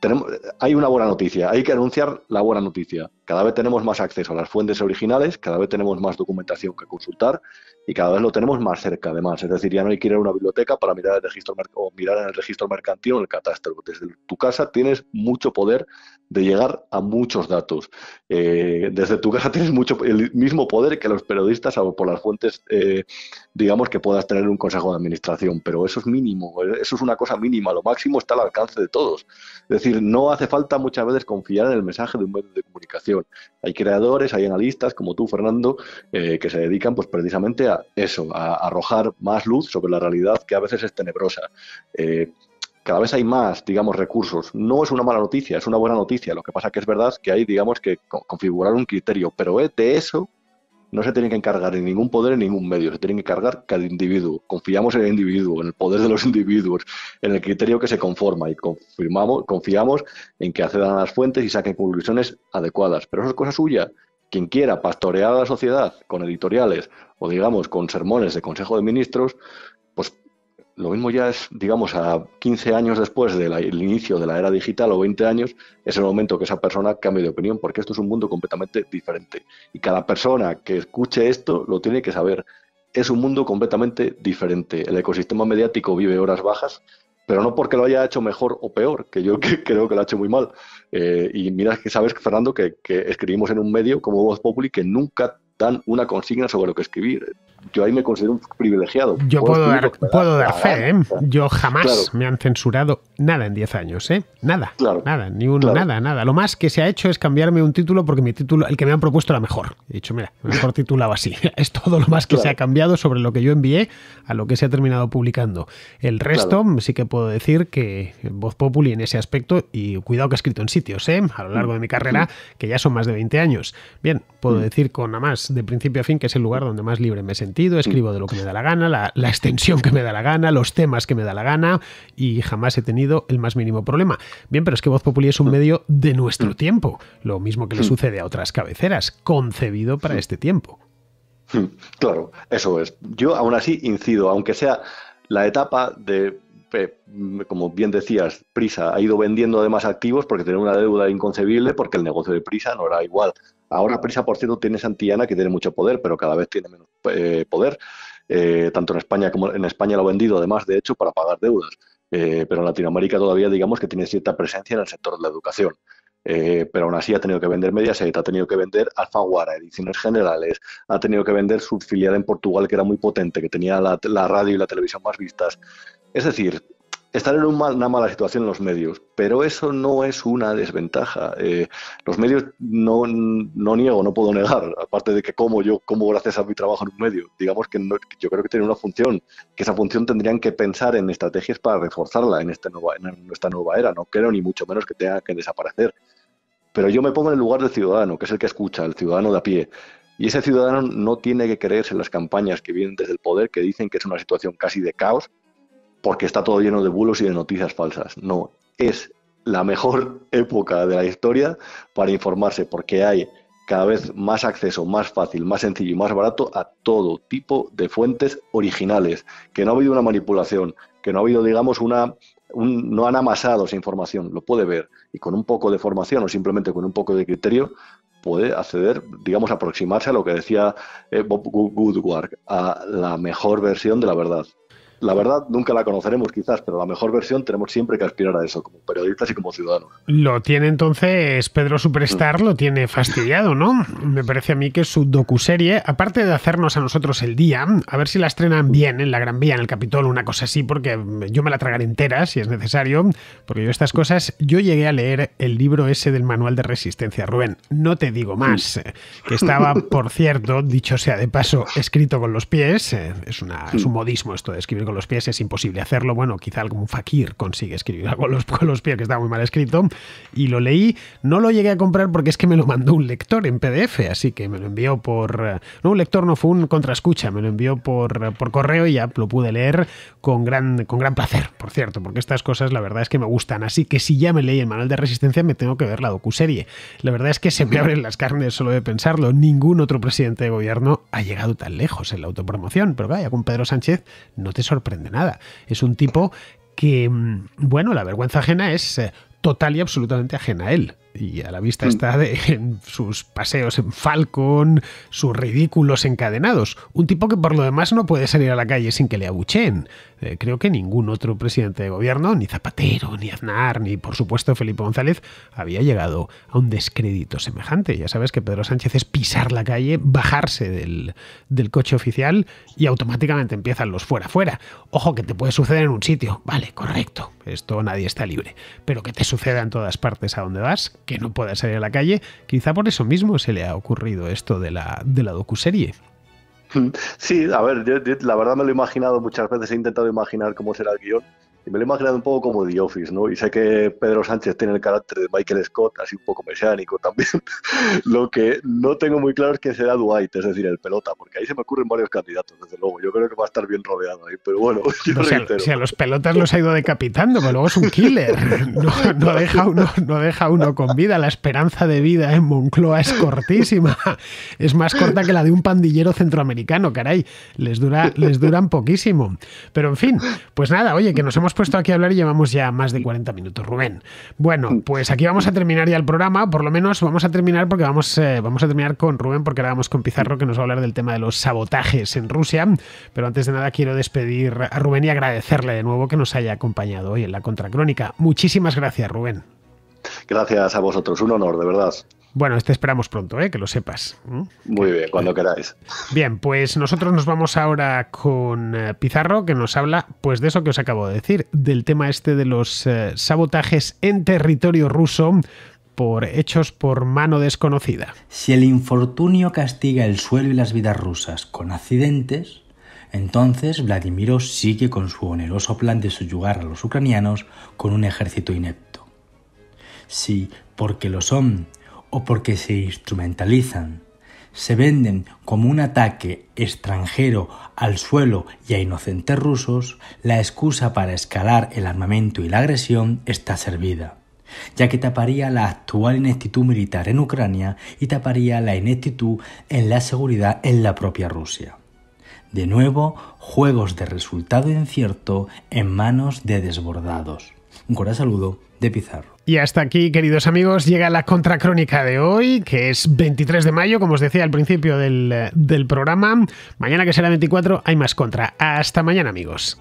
Tenemos, hay una buena noticia, hay que anunciar la buena noticia. Cada vez tenemos más acceso a las fuentes originales, cada vez tenemos más documentación que consultar y cada vez lo tenemos más cerca, además. Es decir, ya no hay que ir a una biblioteca para mirar, el registro o mirar en el registro mercantil o en el catástrofe. Desde tu casa tienes mucho poder de llegar a muchos datos. Eh, desde tu casa tienes mucho el mismo poder que los periodistas o por las fuentes, eh, digamos, que puedas tener un consejo de administración. Pero eso es mínimo, eh, eso es una cosa mínima. Lo máximo está al alcance de todos. Es decir, no hace falta muchas veces confiar en el mensaje de un medio de comunicación hay creadores, hay analistas como tú, Fernando, eh, que se dedican pues, precisamente a eso, a arrojar más luz sobre la realidad que a veces es tenebrosa. Eh, cada vez hay más, digamos, recursos. No es una mala noticia, es una buena noticia. Lo que pasa que es verdad que hay, digamos, que configurar un criterio, pero de eso no se tiene que encargar en ningún poder en ningún medio, se tiene que encargar cada individuo. Confiamos en el individuo, en el poder de los individuos, en el criterio que se conforma y confirmamos, confiamos en que accedan a las fuentes y saquen conclusiones adecuadas. Pero eso es cosa suya. Quien quiera pastorear a la sociedad con editoriales o, digamos, con sermones de Consejo de Ministros, pues lo mismo ya es, digamos, a 15 años después del inicio de la era digital o 20 años, es el momento que esa persona cambie de opinión, porque esto es un mundo completamente diferente. Y cada persona que escuche esto lo tiene que saber. Es un mundo completamente diferente. El ecosistema mediático vive horas bajas, pero no porque lo haya hecho mejor o peor, que yo creo que lo ha hecho muy mal. Eh, y mira que sabes, Fernando, que, que escribimos en un medio como Voz Populi que nunca dan una consigna sobre lo que escribir yo ahí me considero un privilegiado. Yo puedo, dar, ah, fe, ah, ¿eh? ah. Yo jamás me han censurado nada en 10 años, ¿eh? Nada. Nada, ni uno, nada, nada. Lo más que se ha hecho es cambiarme un título porque mi título, el que me han propuesto era mejor. He dicho, mira, mejor titulado así. es todo lo más que se ha cambiado sobre lo que yo envié a lo que se ha terminado publicando. El resto sí que puedo decir que Voz Populi en ese aspecto, y cuidado que ha escrito en sitios, ¿eh? A lo largo de mi carrera, que ya son más de 20 años. Bien, puedo mm. decir con nada más, de principio a fin, que es el lugar donde más libre me he Mm. escribo de lo que me da la gana, la, extensión que me da la gana, los temas que me da la gana y jamás he tenido el más mínimo problema. Bien, pero es que Voz Populi es un mm. medio de nuestro mm. tiempo, lo mismo que le sucede a otras cabeceras, concebido para este tiempo. Claro, eso es. Yo aún así incido, aunque sea la etapa de eh, como bien decías, Prisa ha ido vendiendo además activos porque tenía una deuda inconcebible porque el negocio de Prisa no era igual Ahora Prisa, por cierto, tiene Santillana que tiene mucho poder, pero cada vez tiene menos eh, poder. Eh, tanto en España como en España lo ha vendido, además, de hecho, para pagar deudas. Eh, pero en Latinoamérica todavía digamos que tiene cierta presencia en el sector de la educación. pero aún así ha tenido que vender Mediaset, ha tenido que vender Alfaguara, Ediciones Generales, ha tenido que vender su filial en Portugal que era muy potente, que tenía la radio y la televisión más vistas. Es decir, Estar en una mala situación en los medios, pero eso no es una desventaja. Eh, los medios no, no, niego, no puedo negar, aparte de que como yo, como gracias a mi trabajo en un medio, digamos que yo creo que tienen una función, que esa función tendrían que pensar en estrategias para reforzarla en esta nueva, en esta nueva era, no creo ni mucho menos que tenga que desaparecer. Pero yo me pongo en el lugar del ciudadano, que es el que escucha, el ciudadano de a pie, y ese ciudadano no tiene que creerse en las campañas que vienen desde el poder, que dicen que es una situación casi de caos, porque está todo lleno de bulos y de noticias falsas. No, es la mejor época de la historia para informarse, porque hay cada vez más acceso, más fácil, más sencillo y más barato a todo tipo de fuentes originales, que no ha habido una manipulación, que no ha habido, digamos, una... no han amasado esa información, lo puede ver, y con un poco de formación o simplemente con un poco de criterio puede acceder, digamos, aproximarse a lo que decía eh, Bob Woodward, a la mejor versión de la verdad la verdad nunca la conoceremos quizás, pero la mejor versión tenemos siempre que aspirar a eso, como periodistas y como ciudadanos. Lo tiene entonces Pedro Superstar, mm. lo tiene fastidiado, ¿no? Me parece a mí que su docuserie, aparte de hacernos a nosotros el día, a ver si la estrenan mm. bien en la Gran Vía, en el Capitol, una cosa así, porque yo me la tragaré entera si es necesario, porque yo estas cosas, yo llegué a leer el libro ese del manual de resistencia, Rubén, no te digo mm. más, eh, que estaba, por cierto, dicho sea de paso, escrito con los pies, eh, es, una, es un modismo esto de escribir con los pies es imposible hacerlo. Bueno, quizá algún fakir consigue escribir algo con los, con los pies, que está muy mal escrito. Y lo leí, no lo llegué a comprar porque es que me lo mandó un lector en PDF, así que me lo envió por... Eh, no, un lector no fue un contraescucha, me lo envió por, eh, por correo y ya lo pude leer con gran, con gran placer, por cierto, porque estas cosas la verdad es que me gustan. Así que si ya me leí el manual de resistencia, me tengo que ver la docuserie. La verdad es que se me abren las carnes solo de pensarlo. Ningún otro presidente de gobierno ha llegado tan lejos en la autopromoción, pero vaya, con Pedro Sánchez no te sorprende sorprende nada. Es un tipo que, mm, bueno, la vergüenza ajena es eh, total y absolutamente ajena a él. Y a la vista mm. está de sus paseos en Falcon, sus ridículos encadenados. Un tipo que por lo demás no puede salir a la calle sin que le abucheen. Eh, creo que ningún otro presidente de gobierno, ni Zapatero, ni Aznar, ni por supuesto Felipe González, había llegado a un descrédito semejante. Ya sabes que Pedro Sánchez es pisar la calle, bajarse del, coche oficial y automáticamente empiezan los fuera, fuera. Ojo que te puede suceder en un sitio, vale, correcto, esto nadie está libre, pero que te suceda en todas partes a donde vas, que no puedas salir a la calle, quizá por eso mismo se le ha ocurrido esto de la, de la docuserie. Sí, a ver, la verdad me lo he imaginado muchas veces, he intentado imaginar cómo será el guión y me lo he imaginado un poco como The Office, ¿no? Y sé que Pedro Sánchez tiene el carácter de Michael Scott, así un poco mesiánico también. lo que no tengo muy claro es que será Dwight, es decir, el pelota, porque ahí se me ocurren varios candidatos, desde luego. Yo creo que va a estar bien rodeado ahí, pero bueno. Yo o los pelotas los ha ido decapitando, pero luego es un killer. No, deja uno, no deja uno con vida. La esperanza de vida en Moncloa es cortísima. Es más corta que la de un pandillero centroamericano, caray. Les, dura, les duran poquísimo. Pero en fin, pues nada, oye, que nos hemos puesto aquí a hablar y llevamos ya más de 40 minutos, Rubén. Bueno, mm. pues aquí vamos a terminar ya el programa, por lo menos vamos a terminar porque vamos, eh, vamos a terminar con Rubén porque ahora vamos con Pizarro que nos va a hablar del tema de los sabotajes en Rusia. Pero antes de nada quiero despedir a Rubén y agradecerle de nuevo que nos haya acompañado hoy en la Contracrónica. Muchísimas gracias, Rubén. Gracias a vosotros, un honor, de verdad. Bueno, este esperamos pronto, ¿eh? que lo sepas. Muy bien, cuando queráis. Bien, pues nosotros nos vamos ahora con eh, Pizarro, que nos habla pues de eso que os acabo de decir, del tema este de los eh, sabotajes en territorio ruso por hechos por mano desconocida. Si el infortunio castiga el suelo y las vidas rusas con accidentes, entonces Vladimiro sigue con su oneroso plan de subyugar a los ucranianos con un ejército inepto. Sí, porque lo son, o porque se instrumentalizan. Se venden como un ataque extranjero al suelo y a inocentes rusos, la excusa para escalar el armamento y la agresión está servida ya que taparía la actual ineptitud militar en Ucrania y taparía la ineptitud en la seguridad en la propia Rusia. De nuevo, juegos de resultado incierto en manos de desbordados. Un cordial saludo de Pizarro. Y hasta aquí, queridos amigos, llega la contracrónica de hoy, que es 23 de mayo, como os decía al principio del, del programa. Mañana, que será 24, hay más contra. Hasta mañana, amigos.